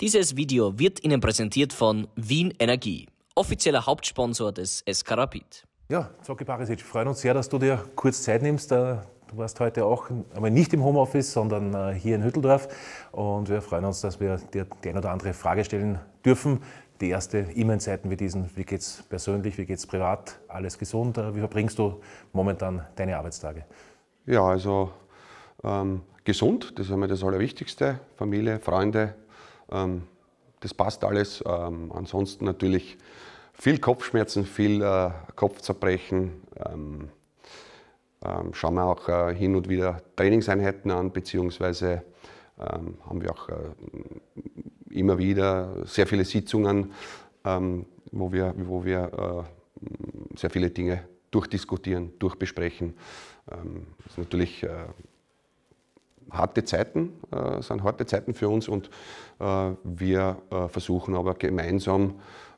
Dieses Video wird Ihnen präsentiert von Wien Energie, offizieller Hauptsponsor des SK Rapid. Ja, Zocki Barisic, freuen uns sehr, dass du dir kurz Zeit nimmst. Äh, du warst heute auch einmal nicht im Homeoffice, sondern äh, hier in Hütteldorf. Und wir freuen uns, dass wir dir die ein oder andere Frage stellen dürfen. Die erste immer in Zeiten wie diesen. Wie geht's persönlich, wie geht's privat? Alles gesund? Äh, wie verbringst du momentan deine Arbeitstage? Ja, also ähm, gesund, das ist einmal das Allerwichtigste. Familie, Freunde, ähm, das passt alles. Ähm, ansonsten natürlich viel Kopfschmerzen, viel äh, Kopfzerbrechen. Ähm, ähm schauen wir auch äh, hin und wieder Trainingseinheiten an, beziehungsweise ähm, haben wir auch äh, immer wieder sehr viele Sitzungen, ähm, wo wir, wo wir äh, sehr viele Dinge durchdiskutieren, durchbesprechen. Das ist natürlich äh, harte Zeiten, äh, sind harte Zeiten für uns und äh, wir äh, versuchen aber gemeinsam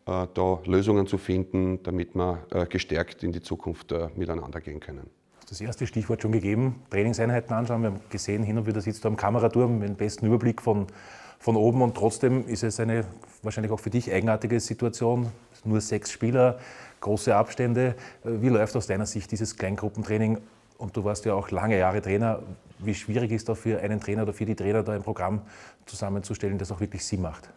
äh, da Lösungen zu finden, damit wir äh, gestärkt in die Zukunft äh, miteinander gehen können. Das erste Stichwort schon gegeben, Trainingseinheiten anschauen. Wir haben gesehen, hin und wieder sitzt du am Kameraturm, mit dem besten Überblick von, von oben und trotzdem ist es eine wahrscheinlich auch für dich eigenartige Situation. Nur sechs Spieler, große Abstände. Wie läuft aus deiner Sicht dieses Kleingruppentraining und du warst ja auch lange Jahre Trainer. Wie schwierig ist da für einen Trainer oder für die Trainer da ein Programm zusammenzustellen, das auch wirklich Sinn macht?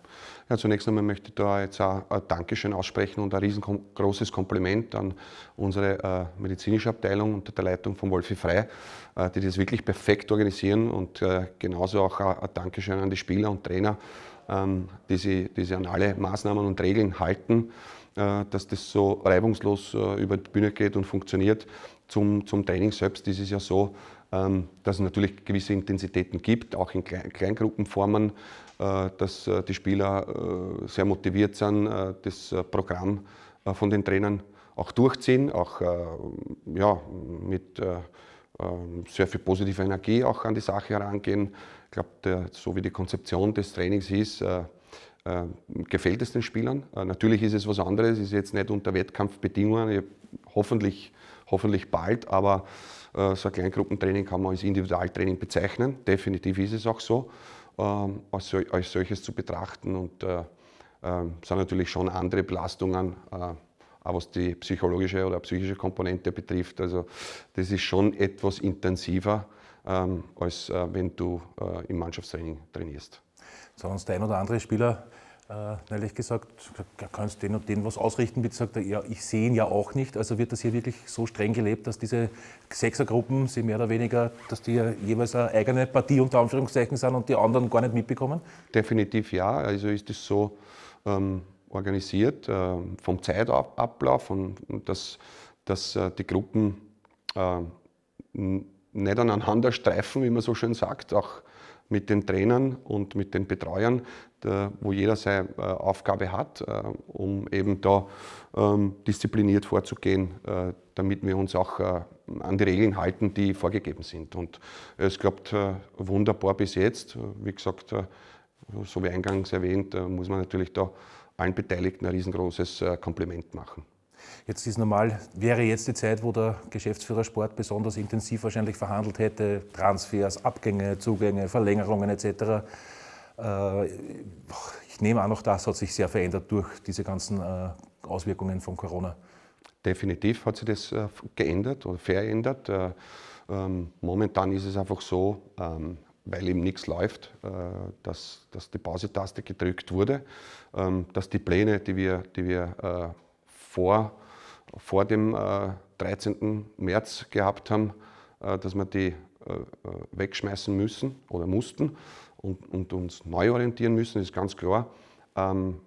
Ja, zunächst einmal möchte ich da jetzt auch ein Dankeschön aussprechen und ein riesengroßes Kompliment an unsere äh, medizinische Abteilung unter der Leitung von Wolfi Frei, äh, die das wirklich perfekt organisieren und äh, genauso auch ein Dankeschön an die Spieler und Trainer, ähm, die, sie, die sie an alle Maßnahmen und Regeln halten äh, dass das so reibungslos äh, über die Bühne geht und funktioniert zum, zum Training selbst ist es ja so, ähm, dass es natürlich gewisse Intensitäten gibt, auch in Kleingruppenformen, äh, dass äh, die Spieler äh, sehr motiviert sind, das Programm von den Trainern auch durchziehen, auch ja, mit ähm, sehr viel positiver Energie auch an die Sache herangehen. Ich glaube, so wie die Konzeption des Trainings ist, gefällt es den Spielern. Natürlich ist es was anderes, ist jetzt nicht unter Wettkampfbedingungen. hoffentlich hoffentlich bald, aber äh, so ein Kleingruppentraining kann man als Individualtraining bezeichnen. Definitiv ist es auch so, ähm, als, als, solches zu betrachten und äh, äh, sind natürlich schon andere Belastungen. Äh, auch was die psychologische oder psychische Komponente betrifft. Also das ist schon etwas intensiver, ähm, als äh, wenn du äh, im Mannschaftstraining trainierst. Sonst der ein oder andere Spieler äh, neulich gesagt, kannst den und den was ausrichten, bitte sagt er, ja, ich sehe ihn ja auch nicht. Also wird das hier wirklich so streng gelebt, dass diese Sechsergruppen, sie mehr oder weniger, dass die jeweils eine eigene Partie unter Anführungszeichen sind und die anderen gar nicht mitbekommen? Definitiv ja. Also ist es so ähm, organisiert äh, vom Zeitablauf und, und dass, dass äh, die Gruppen äh, nicht aneinander streifen, wie man so schön sagt, auch mit den Trainern und mit den Betreuern, wo jeder seine äh, Aufgabe hat, äh, um eben da ähm, diszipliniert vorzugehen, äh, damit wir uns auch an die Regeln halten, die vorgegeben sind. Und es klappt wunderbar bis jetzt. Wie gesagt, so wie eingangs erwähnt, muss man natürlich da allen Beteiligten ein riesengroßes Kompliment machen. Jetzt ist normal, wäre jetzt die Zeit, wo der Geschäftsführer Sport besonders intensiv wahrscheinlich verhandelt hätte, Transfers, Abgänge, Zugänge, Verlängerungen etc. Äh, ich nehme an, auch das hat sich sehr verändert durch diese ganzen äh, Auswirkungen von Corona. Definitiv hat sich das äh, geändert oder verändert. Ähm, momentan ist es einfach so, ähm, weil eben nichts läuft, dass, die Pausetaste gedrückt wurde, ähm, dass die Pläne, die wir, die wir vor, vor dem 13. Äh, März gehabt haben, äh, dass wir die äh, wegschmeißen müssen oder mussten und, und uns neu orientieren müssen, ist ganz klar. Ähm,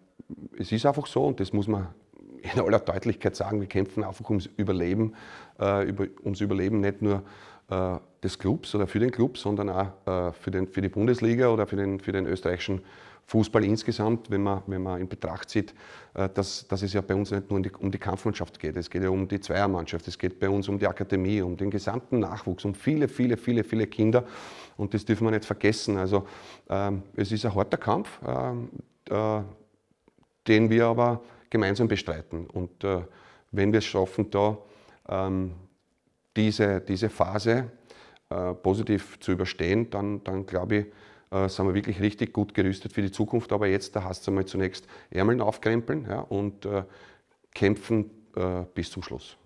es ist einfach so und das muss man in aller Deutlichkeit sagen, wir kämpfen einfach ums Überleben, äh, über, ums Überleben nicht nur äh, des Clubs oder für den Club, sondern auch äh, für, den, für die Bundesliga oder für den, für den österreichischen Fußball insgesamt, wenn man, wenn man in Betracht zieht, äh, dass, dass es ja bei uns nicht nur um die, um die Kampfmannschaft geht, es geht ja um die Zweiermannschaft, es geht bei uns um die Akademie, um den gesamten Nachwuchs, um viele, viele, viele, viele Kinder und das dürfen wir nicht vergessen. Also ähm, es ist ein harter Kampf, äh, äh, den wir aber gemeinsam bestreiten und äh, wenn wir es schaffen, da ähm, diese, diese Phase äh, positiv zu überstehen, dann, dann glaube ich, äh, sind wir wirklich richtig gut gerüstet für die Zukunft. Aber jetzt, da hast du einmal zunächst Ärmeln aufkrempeln ja, und äh, kämpfen äh, bis zum Schluss.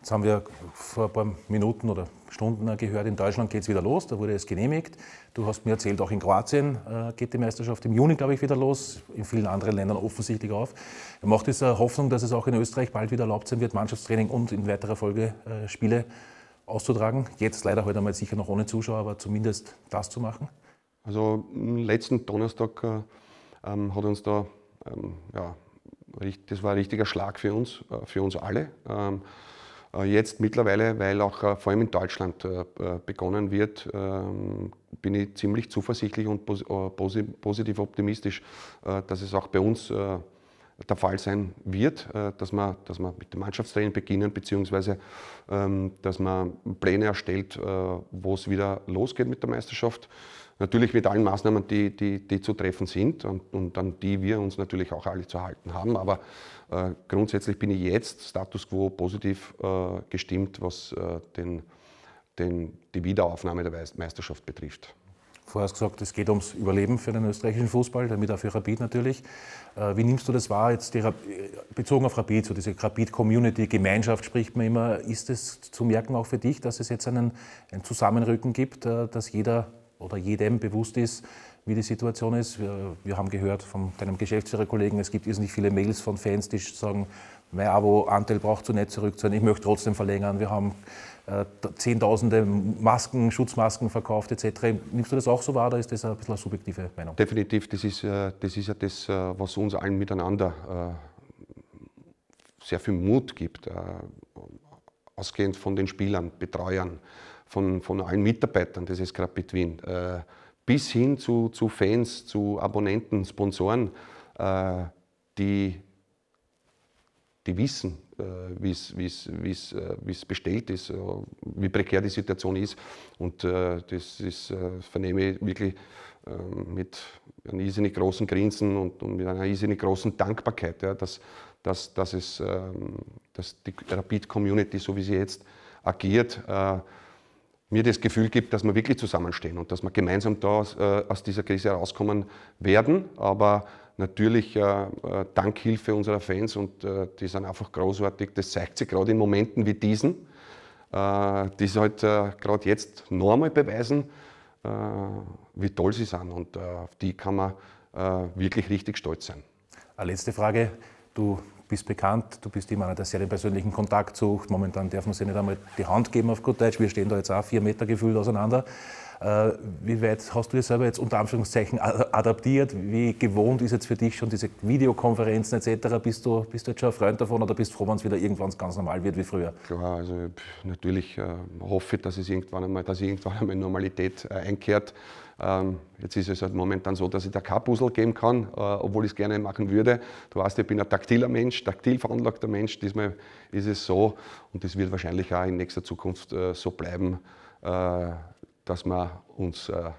Jetzt haben wir vor ein paar Minuten oder Stunden äh, gehört, in Deutschland geht es wieder los, da wurde es genehmigt. Du hast mir erzählt, auch in Kroatien äh, geht die Meisterschaft im Juni, glaube ich, wieder los, in vielen anderen Ländern offensichtlich auf. macht es Hoffnung, dass es auch in Österreich bald wieder erlaubt sein wird, Mannschaftstraining und in weiterer Folge Spiele auszutragen. Jetzt leider heute halt einmal sicher noch ohne Zuschauer, aber zumindest das zu machen. Also letzten Donnerstag äh, ähm, hat uns da, ähm, ja, das war ein richtiger Schlag für uns, äh, für uns alle. Ähm, äh, jetzt mittlerweile, weil auch äh, vor allem in Deutschland begonnen wird, ähm, bin ich ziemlich zuversichtlich und pos posi positiv optimistisch, dass es auch bei uns der Fall sein wird, dass man, dass man mit dem Mannschaftstraining beginnen, beziehungsweise ähm, dass man Pläne erstellt, wo es wieder losgeht mit der Meisterschaft. Natürlich mit allen Maßnahmen, die, die, die zu treffen sind und, und, an die wir uns natürlich auch alle zu halten haben. Aber äh, grundsätzlich bin ich jetzt Status quo positiv äh, gestimmt, was äh, den, den, die Wiederaufnahme der Meisterschaft betrifft. Vorher hast gesagt, es geht ums Überleben für den österreichischen Fußball, damit auch für Rapid natürlich. Äh, wie nimmst du das wahr, jetzt äh, bezogen auf Rapid, so diese Rapid-Community, Gemeinschaft spricht man immer. Ist es zu merken auch für dich, dass es jetzt einen, ein Zusammenrücken gibt, äh, dass jeder oder jedem bewusst ist, wie die Situation ist. Wir, wir haben gehört von deinem Geschäftsführerkollegen, es gibt irrsinnig viele Mails von Fans, die sagen, mein Abo-Anteil braucht so nicht zurückzahlen, ich möchte trotzdem verlängern. Wir haben äh, Zehntausende Masken, Schutzmasken verkauft etc. Nimmst du das auch so wahr oder ist das ein bisschen eine subjektive Meinung? Definitiv, das ist, äh, das ist ja das, äh, was uns allen miteinander äh, sehr viel Mut gibt, äh, ausgehend von den Spielern, Betreuern, von, von allen Mitarbeitern des Eskrapit Wien äh, bis hin zu, zu Fans, zu Abonnenten, Sponsoren, äh, die, die wissen, äh, wie es äh, bestellt ist, äh, wie prekär die Situation ist. Und äh, das ist, vernehme ich wirklich ähm, mit einem irrsinnig großen Grinsen und, und mit einer irrsinnig großen Dankbarkeit, ja, dass, dass, dass, es, ähm, dass die Rapid-Community, so wie sie jetzt agiert, mir das Gefühl gibt, dass wir wirklich zusammenstehen und dass wir gemeinsam da aus, äh, aus dieser Krise herauskommen werden. Aber natürlich äh, äh dank Hilfe unserer Fans und äh, die sind einfach großartig. Das zeigt sich gerade in Momenten wie diesen, äh, die sie halt äh, gerade jetzt nochmal beweisen, äh, wie toll sie sind. Und auf die kann man wirklich richtig stolz sein. Eine letzte Frage. Du bist bekannt, du bist immer einer, der sehr den persönlichen Kontakt sucht. Momentan darf man sich nicht einmal die Hand geben auf gut Deutsch. Wir stehen da jetzt auch vier Meter gefühlt auseinander. Äh, wie weit hast du es selber jetzt unter Anführungszeichen adaptiert? Wie gewohnt ist jetzt für dich schon diese Videokonferenzen etc.? Bist du, bist du jetzt schon ein Freund davon oder bist du froh, wenn es wieder irgendwann ganz normal wird wie früher? Klar, also natürlich äh, hoffe ich, dass, es irgendwann einmal, dass irgendwann einmal Normalität äh, einkehrt. Ähm, jetzt ist es halt momentan so, dass ich da kein Puzzle geben kann, obwohl ich es gerne machen würde. Du weißt, ich bin ein taktiler Mensch, taktil veranlagter Mensch. Diesmal ist es so und das wird wahrscheinlich auch in nächster Zukunft so bleiben dass wir uns äh,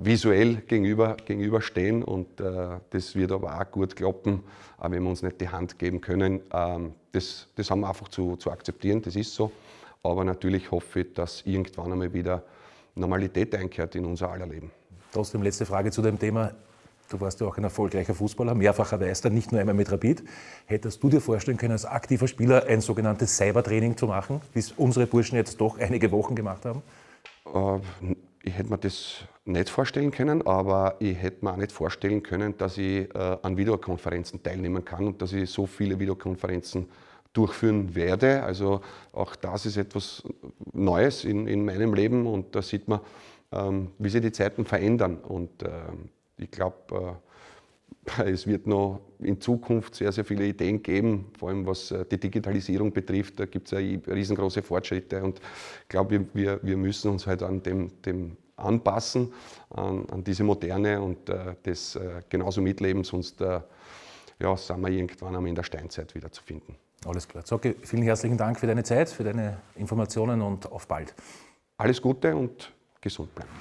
visuell gegenüber, gegenüberstehen und äh, das wird aber auch gut klappen, auch wenn wir uns nicht die Hand geben können. Ähm, das, das haben wir einfach zu, zu akzeptieren, das ist so. Aber natürlich hoffe ich, dass irgendwann einmal wieder Normalität einkehrt in unser aller Leben. Trotzdem letzte Frage zu dem Thema. Du warst ja auch ein erfolgreicher Fußballer, mehrfacher Meister, nicht nur einmal mit Rapid. Hättest du dir vorstellen können, als aktiver Spieler ein sogenanntes Cybertraining zu machen, wie es unsere Burschen jetzt doch einige Wochen gemacht haben? Äh, ich hätte mir das nicht vorstellen können, aber ich hätte mir auch nicht vorstellen können, dass ich äh, an Videokonferenzen teilnehmen kann und dass ich so viele Videokonferenzen durchführen werde. Also auch das ist etwas Neues in, in meinem Leben und da sieht man, ähm, wie sich die Zeiten verändern. Und äh, ich glaube, Es wird noch in Zukunft sehr, sehr viele Ideen geben, vor allem was äh, die Digitalisierung betrifft. Da gibt es ja riesengroße Fortschritte und ich glaube, wir, wir müssen uns halt an dem, dem anpassen, an, an, diese Moderne und äh, das äh, genauso mitleben, sonst äh, ja, sind wir irgendwann am Ende der Steinzeit wieder zu finden. Alles klar. Zocke, vielen herzlichen Dank für deine Zeit, für deine Informationen und auf bald. Alles Gute und gesund bleiben.